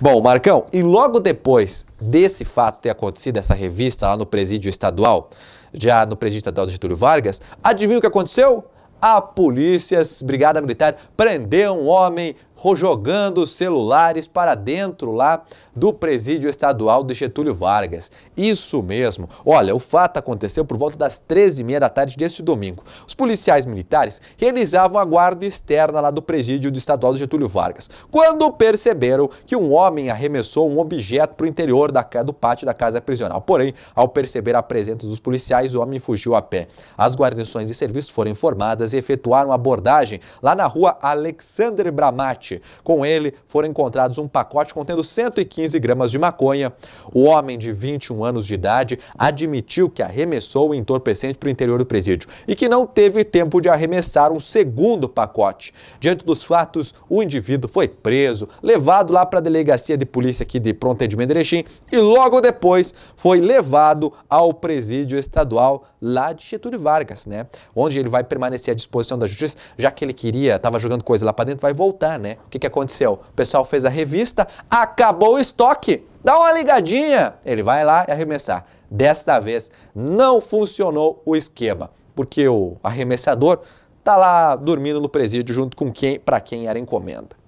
Bom, Marcão, e logo depois desse fato ter acontecido, essa revista lá no presídio estadual, já no presídio estadual de Getúlio Vargas, adivinha o que aconteceu? a polícia, Brigada Militar, prendeu um homem jogando celulares para dentro lá do presídio estadual de Getúlio Vargas. Isso mesmo. Olha, o fato aconteceu por volta das 13h30 da tarde deste domingo. Os policiais militares realizavam a guarda externa lá do presídio do estadual de Getúlio Vargas, quando perceberam que um homem arremessou um objeto para o interior da, do pátio da casa prisional. Porém, ao perceber a presença dos policiais, o homem fugiu a pé. As guarnições de serviço foram informadas efetuaram abordagem lá na rua Alexander Bramati. Com ele foram encontrados um pacote contendo 115 gramas de maconha. O homem de 21 anos de idade admitiu que arremessou o entorpecente para o interior do presídio e que não teve tempo de arremessar um segundo pacote. Diante dos fatos, o indivíduo foi preso, levado lá para a delegacia de polícia aqui de Pronto Atendimento de Erechim e logo depois foi levado ao presídio estadual lá de Getúlio Vargas, né? Onde ele vai permanecer à disposição da justiça, já que ele queria, estava jogando coisa lá para dentro, vai voltar, né? O que, que aconteceu? O pessoal fez a revista, acabou o estoque, dá uma ligadinha. Ele vai lá e arremessar. Desta vez não funcionou o esquema, porque o arremessador tá lá dormindo no presídio junto com quem, para quem era encomenda.